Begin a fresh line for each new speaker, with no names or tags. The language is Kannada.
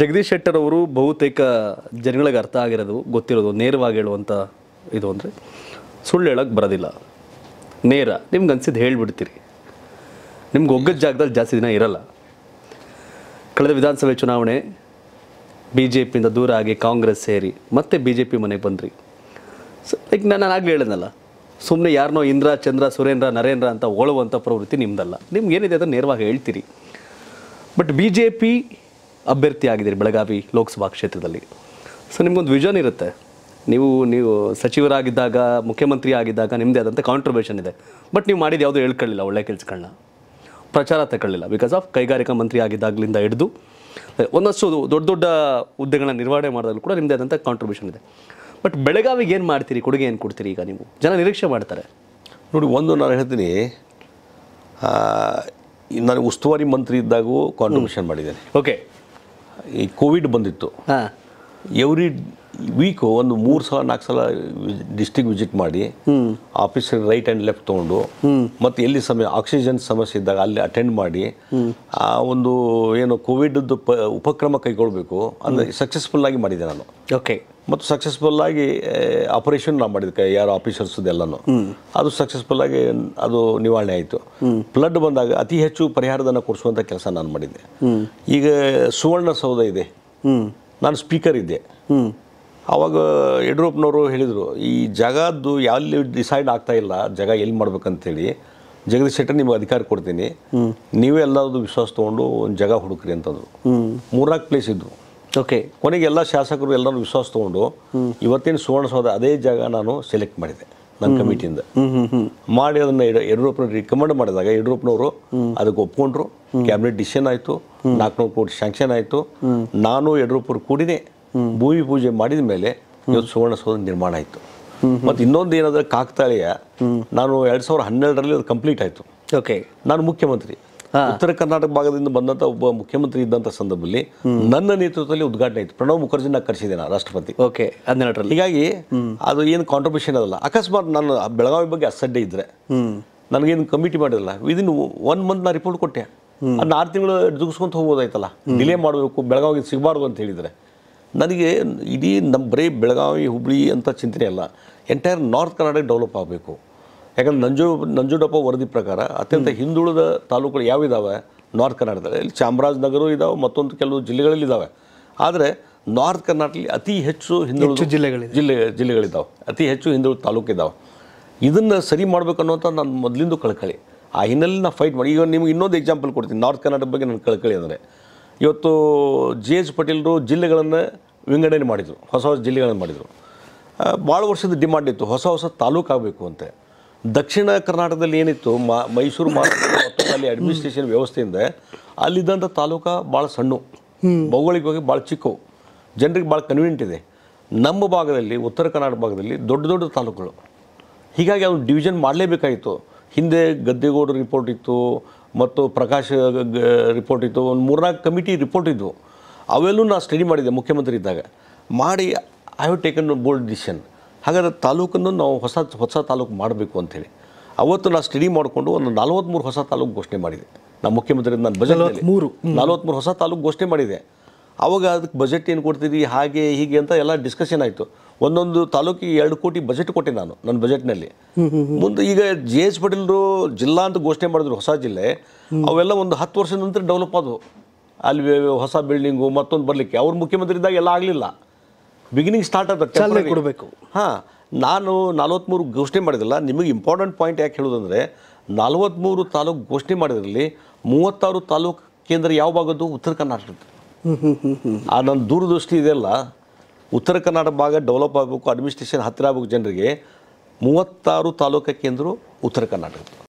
ಜಗದೀಶ್ ಶೆಟ್ಟರ್ ಅವರು ಬಹುತೇಕ ಜನಗಳಿಗೆ ಅರ್ಥ ಆಗಿರೋದು ಗೊತ್ತಿರೋದು ನೇರವಾಗಿ ಹೇಳುವಂಥ ಇದು ಅಂದರೆ ಸುಳ್ಳು ಹೇಳೋಕ್ಕೆ ಬರೋದಿಲ್ಲ ನೇರ ನಿಮ್ಗೆ ಅನ್ಸಿದ್ದು ಹೇಳಿಬಿಡ್ತೀರಿ ನಿಮ್ಗೆ ಒಗ್ಗದ ಜಾಗದಲ್ಲಿ ಜಾಸ್ತಿ ದಿನ ಇರಲ್ಲ ಕಳೆದ ವಿಧಾನಸಭೆ ಚುನಾವಣೆ ಬಿ ಜೆ ಪಿಯಿಂದ ದೂರ ಆಗಿ ಕಾಂಗ್ರೆಸ್ ಸೇರಿ ಮತ್ತೆ ಬಿ ಜೆ ಪಿ ಮನೆಗೆ ಬಂದ್ರಿ ಲೈಕ್ ನಾನು ಆಗಲೇ ಹೇಳಿದ್ನಲ್ಲ ಸುಮ್ಮನೆ ಯಾರನ್ನೋ ಇಂದ್ರ ಚಂದ್ರ ಸುರೇಂದ್ರ ನರೇಂದ್ರ ಅಂತ ಓಳುವಂಥ ಪ್ರವೃತ್ತಿ ನಿಮ್ಮದಲ್ಲ ಏನಿದೆ ಅದನ್ನು ನೇರವಾಗಿ ಹೇಳ್ತೀರಿ ಬಟ್ ಬಿ ಜೆ ಪಿ ಅಭ್ಯರ್ಥಿ ಆಗಿದ್ದೀರಿ ಬೆಳಗಾವಿ ಲೋಕಸಭಾ ಕ್ಷೇತ್ರದಲ್ಲಿ ಸೊ ನಿಮಗೊಂದು ವಿಷನ್ ಇರುತ್ತೆ ನೀವು ನೀವು ಸಚಿವರಾಗಿದ್ದಾಗ ಮುಖ್ಯಮಂತ್ರಿ ಆಗಿದ್ದಾಗ ನಿಮ್ಮದೇ ಆದಂಥ ಕಾಂಟ್ರಿಬ್ಯೂಷನ್ ಇದೆ ಬಟ್ ನೀವು ಮಾಡಿದ ಯಾವುದೂ ಹೇಳ್ಕೊಳ್ಳಿಲ್ಲ ಒಳ್ಳೆ ಕೆಲಸಗಳನ್ನ ಪ್ರಚಾರ ತಗೊಳ್ಳಿಲ್ಲ ಬಿಕಾಸ್ ಆಫ್ ಕೈಗಾರಿಕಾ ಮಂತ್ರಿ ಆಗಿದ್ದಾಗಲಿಂದ ಹಿಡಿದು ಒಂದಷ್ಟು ದೊಡ್ಡ ದೊಡ್ಡ ಹುದ್ದೆಗಳನ್ನ ನಿರ್ವಹಣೆ ಮಾಡೋದ್ರಲ್ಲಿ ಕೂಡ ನಿಮ್ಮದೇ ಆದಂಥ ಕಾಂಟ್ರಿಬ್ಯೂಷನ್ ಇದೆ ಬಟ್ ಬೆಳಗಾವಿಗೆ ಏನು ಮಾಡ್ತೀರಿ ಕೊಡುಗೆ ಏನು ಕೊಡ್ತೀರಿ ಈಗ ನೀವು ಜನ ನಿರೀಕ್ಷೆ ಮಾಡ್ತಾರೆ ನೋಡಿ ಒಂದು ನಾನು ಹೇಳ್ತೀನಿ
ನಾನು ಉಸ್ತುವಾರಿ ಮಂತ್ರಿ ಇದ್ದಾಗೂ ಕಾಂಟ್ರಿಬ್ಯೂಷನ್ ಮಾಡಿದ್ದೇನೆ ಓಕೆ ಈ ಕೋವಿಡ್ ಬಂದಿತ್ತು ಎವ್ರಿ ವೀಕು ಒಂದು ಮೂರು ಸಲ ನಾಲ್ಕು ಸಲ ಡಿಸ್ಟಿಕ್ ವಿಸಿಟ್ ಮಾಡಿ ಆಫೀಸ್ ರೈಟ್ ಆ್ಯಂಡ್ ಲೆಫ್ಟ್ ತೊಗೊಂಡು ಮತ್ತು ಎಲ್ಲಿ ಸಮಯ ಆಕ್ಸಿಜನ್ ಸಮಸ್ಯೆ ಇದ್ದಾಗ ಅಲ್ಲಿ ಅಟೆಂಡ್ ಮಾಡಿ ಆ ಒಂದು ಏನು ಕೋವಿಡ್ದು ಪ ಉಪಕ್ರಮ ಕೈಗೊಳ್ಬೇಕು ಅಂದರೆ ಸಕ್ಸಸ್ಫುಲ್ ಆಗಿ ಮಾಡಿದೆ ನಾನು ಓಕೆ ಮತ್ತು ಸಕ್ಸಸ್ಫುಲ್ ಆಗಿ ಆಪರೇಷನ್ ನಾವು ಮಾಡಿದ್ದೆ ಯಾರು ಆಫೀಸರ್ಸ್ದೆಲ್ಲನೂ ಅದು ಸಕ್ಸಸ್ಫುಲ್ ಆಗಿ ಅದು ನಿವಾರಣೆ ಆಯಿತು ಫ್ಲಡ್ ಬಂದಾಗ ಅತಿ ಹೆಚ್ಚು ಪರಿಹಾರದನ್ನು ಕೊಡಿಸುವಂಥ ಕೆಲಸ ನಾನು ಮಾಡಿದ್ದೆ ಈಗ ಸುವರ್ಣ ಸೌಧ ಇದೆ ನಾನು ಸ್ಪೀಕರ್ ಇದ್ದೆ ಅವಾಗ ಯಡಿಯೂರಪ್ಪನವರು ಹೇಳಿದರು ಈ ಜಾಗದ್ದು ಎಲ್ಲಿ ಡಿಸೈಡ್ ಆಗ್ತಾ ಇಲ್ಲ ಜಾಗ ಎಲ್ಲಿ ಮಾಡ್ಬೇಕಂತೇಳಿ ಜಗದೀಶ್ ಶೆಟ್ಟರ್ ನಿಮಗೆ ಅಧಿಕಾರ ಕೊಡ್ತೀನಿ ನೀವೇ ಎಲ್ಲರದ್ದು ವಿಶ್ವಾಸ ತೊಗೊಂಡು ಒಂದು ಜಾಗ ಹುಡುಕ್ರಿ ಅಂತಂದ್ರು ಮೂರ್ನಾಲ್ಕು ಪ್ಲೇಸ್ ಇದ್ರು ಓಕೆ ಕೊನೆಗೆ ಎಲ್ಲ ಶಾಸಕರು ಎಲ್ಲರೂ ವಿಶ್ವಾಸ ತೊಗೊಂಡು ಇವತ್ತೇನು ಸುವರ್ಣಸೌಧ ಅದೇ ಜಾಗ ನಾನು ಸೆಲೆಕ್ಟ್ ಮಾಡಿದೆ ನನ್ನ ಕಮಿಟಿಯಿಂದ ಮಾಡಿ ಅದನ್ನ ಯಡಿಯೂರಪ್ಪನ ರಿಕಮೆಂಡ್ ಮಾಡಿದಾಗ ಯಡಿಯೂರಪ್ಪನವರು ಅದಕ್ಕೆ ಒಪ್ಕೊಂಡ್ರು ಕ್ಯಾಬಿನೆಟ್ ಡಿಸಿಷನ್ ಆಯಿತು ನಾಲ್ಕುನೂರು ಕೋಟಿ ಶಾಂಕ್ಷನ್ ಆಯಿತು ನಾನು ಯಡಿಯೂರಪ್ಪರು ಕೂಡಿದೆ ಭೂಮಿ ಪೂಜೆ ಮಾಡಿದ ಮೇಲೆ ಇವತ್ತು ಸುವರ್ಣಸೌಧ ನಿರ್ಮಾಣ ಆಯಿತು ಮತ್ತು ಇನ್ನೊಂದು ಏನಂದರೆ ಕಾಕ್ತಾಳಿಯ ನಾನು ಎರಡು ಸಾವಿರದ ಹನ್ನೆರಡರಲ್ಲಿ ಅದು ಕಂಪ್ಲೀಟ್ ಆಯಿತು ಓಕೆ ನಾನು ಮುಖ್ಯಮಂತ್ರಿ ಉತ್ತರ ಕರ್ನಾಟಕ ಭಾಗದಿಂದ ಬಂದಂಥ ಒಬ್ಬ ಮುಖ್ಯಮಂತ್ರಿ ಇದ್ದಂಥ ಸಂದರ್ಭದಲ್ಲಿ ನನ್ನ ನೇತೃತ್ವದಲ್ಲಿ ಉದ್ಘಾಟನೆ ಆಯಿತು ಪ್ರಣವ್ ಮುಖರ್ಜಿನ ಕರೆಸಿದೆ ನಾನು ರಾಷ್ಟ್ರಪತಿ ಓಕೆ ಹನ್ನೆರಡರಲ್ಲಿ ಹೀಗಾಗಿ ಅದು ಏನು ಕಾಂಟ್ರಿಬ್ಯೂಷನ್ ಅದಲ್ಲ ಅಕಸ್ಮಾತ್ ನಾನು ಬೆಳಗಾವಿ ಬಗ್ಗೆ ಅಸಡ್ಡೆ ಇದ್ದರೆ ನನಗೇನು ಕಮಿಟಿ ಮಾಡಿರಲ್ಲ ವಿದಿನ್ ಒನ್ ಮಂತ್ ನಾನು ರಿಪೋರ್ಟ್ ಕೊಟ್ಟೆ ಅದನ್ನ ಆರು ತಿಂಗಳು ಜುಗಿಸ್ಕೊಂತ ಹೋಗೋದಾಯ್ತಲ್ಲ ಡಿಲೇ ಮಾಡಬೇಕು ಬೆಳಗಾವಿಗೆ ಸಿಗಬಾರ್ದು ಅಂತ ಹೇಳಿದರೆ ನನಗೆ ಇಡೀ ನಮ್ಮ ಬರೀ ಬೆಳಗಾವಿ ಹುಬ್ಳಿ ಅಂತ ಚಿಂತನೆ ಅಲ್ಲ ಎಂಟೈರ್ ನಾರ್ತ್ ಕರ್ನಾಟಕ ಡೆವಲಪ್ ಆಗಬೇಕು ಯಾಕಂದ್ರೆ ನಂಜು ನಂಜುಡಪ್ಪ ವರದಿ ಪ್ರಕಾರ ಅತ್ಯಂತ ಹಿಂದುಳಿದ ತಾಲೂಕುಗಳು ಯಾವಿದ್ದಾವೆ ನಾರ್ತ್ ಕರ್ನಾಟಕದಲ್ಲಿ ಚಾಮರಾಜನಗರ ಇದ್ದಾವೆ ಮತ್ತೊಂದು ಕೆಲವು ಜಿಲ್ಲೆಗಳಲ್ಲಿ ಆದರೆ ನಾರ್ತ್ ಕರ್ನಾಟಕದಲ್ಲಿ ಅತಿ ಹೆಚ್ಚು ಹಿಂದುಳಿದ ಜಿಲ್ಲೆಗಳು ಜಿಲ್ಲೆ ಜಿಲ್ಲೆಗಳಿದ್ದಾವೆ ಅತಿ ಹೆಚ್ಚು ಹಿಂದುಳಿದ ತಾಲೂಕು ಇದ್ದಾವೆ ಇದನ್ನು ಸರಿ ಮಾಡಬೇಕು ಅನ್ನೋಂಥ ನಾನು ಮೊದಲಿಂದ ಕಳ್ಕಳಿ ಆ ಹಿನ್ನೆಲೆಯಲ್ಲಿ ನಾನು ಫೈಟ್ ಮಾಡಿ ಈಗ ನಿಮ್ಗೆ ಇನ್ನೊಂದು ಎಕ್ಸಾಂಪಲ್ ಕೊಡ್ತೀನಿ ನಾರ್ತ್ ಕರ್ನಾಟಕ ಬಗ್ಗೆ ನಾನು ಕಳ್ಕಳಿ ಅಂದರೆ ಇವತ್ತು ಜಿ ಎಚ್ ಪಟೇಲರು ಜಿಲ್ಲೆಗಳನ್ನು ವಿಂಗಡಣೆ ಮಾಡಿದರು ಹೊಸ ಹೊಸ ಜಿಲ್ಲೆಗಳನ್ನು ಮಾಡಿದರು ಭಾಳ ವರ್ಷದ ಡಿಮಾಂಡ್ ಇತ್ತು ಹೊಸ ಹೊಸ ತಾಲೂಕು ಆಗಬೇಕು ಅಂತೆ ದಕ್ಷಿಣ ಕರ್ನಾಟಕದಲ್ಲಿ ಏನಿತ್ತು ಮ ಮೈಸೂರು ಮಾತ್ರ ಅಲ್ಲಿ ಅಡ್ಮಿನಿಸ್ಟ್ರೇಷನ್ ವ್ಯವಸ್ಥೆಯಿಂದ ಅಲ್ಲಿದ್ದಂಥ ತಾಲೂಕು ಭಾಳ ಸಣ್ಣ ಭೌಗೋಳಿಕವಾಗಿ ಭಾಳ ಚಿಕ್ಕವು ಜನರಿಗೆ ಭಾಳ ಕನ್ವೀನಿಯಂಟ್ ಇದೆ ನಮ್ಮ ಭಾಗದಲ್ಲಿ ಉತ್ತರ ಕರ್ನಾಟಕ ಭಾಗದಲ್ಲಿ ದೊಡ್ಡ ದೊಡ್ಡ ತಾಲೂಕುಗಳು ಹೀಗಾಗಿ ಅವ್ನು ಡಿವಿಷನ್ ಮಾಡಲೇಬೇಕಾಗಿತ್ತು ಹಿಂದೆ ಗದ್ದೆಗೌಡ ರಿಪೋರ್ಟ್ ಇತ್ತು ಮತ್ತು ಪ್ರಕಾಶ್ ರಿಪೋರ್ಟ್ ಇತ್ತು ಒಂದು ಮೂರ್ನಾಲ್ಕು ಕಮಿಟಿ ರಿಪೋರ್ಟ್ ಇದ್ವು ಅವೆಲ್ಲೂ ನಾನು ಸ್ಟಡಿ ಮಾಡಿದ್ದೆ ಮುಖ್ಯಮಂತ್ರಿ ಇದ್ದಾಗ ಮಾಡಿ I have taken bold decision ಹಾಗಾದ್ರೆ ತಾಲೂಕನ್ನು ನಾವು ಹೊಸ ಹೊಸ ತಾಲೂಕು ಮಾಡಬೇಕು ಅಂಥೇಳಿ ಅವತ್ತು ನಾನು ಸ್ಟಡಿ ಮಾಡಿಕೊಂಡು ಒಂದು ನಲ್ವತ್ತ್ಮೂರು ಹೊಸ ತಾಲೂಕು ಘೋಷಣೆ ಮಾಡಿದೆ ನಮ್ಮ ಮುಖ್ಯಮಂತ್ರಿ ನಾನು ಬಜೆಟ್ ಮೂರು ನಲ್ವತ್ತ್ಮೂರು ಹೊಸ ತಾಲೂಕು ಘೋಷಣೆ ಮಾಡಿದೆ ಅವಾಗ ಅದಕ್ಕೆ ಬಜೆಟ್ ಏನು ಕೊಡ್ತೀವಿ ಹಾಗೆ ಹೀಗೆ ಅಂತ ಎಲ್ಲ ಡಿಸ್ಕಷನ್ ಆಯಿತು ಒಂದೊಂದು ತಾಲೂಕಿಗೆ ಎರಡು ಕೋಟಿ ಬಜೆಟ್ ಕೊಟ್ಟೆ ನಾನು ನನ್ನ ಬಜೆಟ್ನಲ್ಲಿ ಮುಂದೆ ಈಗ ಜೆ ಎಸ್ ಪಟೇಲ್ರು ಜಿಲ್ಲಾ ಅಂತ ಘೋಷಣೆ ಮಾಡಿದ್ರು ಹೊಸ ಜಿಲ್ಲೆ ಅವೆಲ್ಲ ಒಂದು ಹತ್ತು ವರ್ಷದ ನಂತರ ಡೆವಲಪ್ ಆದವು ಅಲ್ಲಿ ಹೊಸ ಬಿಲ್ಡಿಂಗು ಮತ್ತೊಂದು ಬರಲಿಕ್ಕೆ ಅವ್ರ ಮುಖ್ಯಮಂತ್ರಿ ಇದ್ದಾಗ ಎಲ್ಲ ಆಗಲಿಲ್ಲ ಬಿಗಿನಿಂಗ್ ಸ್ಟಾರ್ಟ್ ಆದ ಕೊಡಬೇಕು ಹಾಂ ನಾನು ನಲವತ್ತ್ಮೂರು ಘೋಷಣೆ ಮಾಡಿದಿಲ್ಲ ನಿಮಗೆ ಇಂಪಾರ್ಟೆಂಟ್ ಪಾಯಿಂಟ್ ಯಾಕೆ ಹೇಳೋದಂದರೆ ನಲವತ್ತ್ಮೂರು ತಾಲೂಕು ಘೋಷಣೆ ಮಾಡಿದ್ರಲ್ಲಿ ಮೂವತ್ತಾರು ತಾಲೂಕು ಕೇಂದ್ರ ಯಾವ ಭಾಗದ್ದು ಉತ್ತರ ಕರ್ನಾಟಕದ್ದು ಆ ನನ್ನ ದೂರದೃಷ್ಟಿ ಇದೆಲ್ಲ ಉತ್ತರ ಕರ್ನಾಟಕ ಭಾಗ ಡೆವಲಪ್ ಆಗಬೇಕು ಅಡ್ಮಿನಿಸ್ಟ್ರೇಷನ್ ಹತ್ತಿರ ಆಗಬೇಕು ಜನರಿಗೆ ಮೂವತ್ತಾರು ತಾಲೂಕಕ್ಕೆ ಅಂದರು ಉತ್ತರ ಕರ್ನಾಟಕ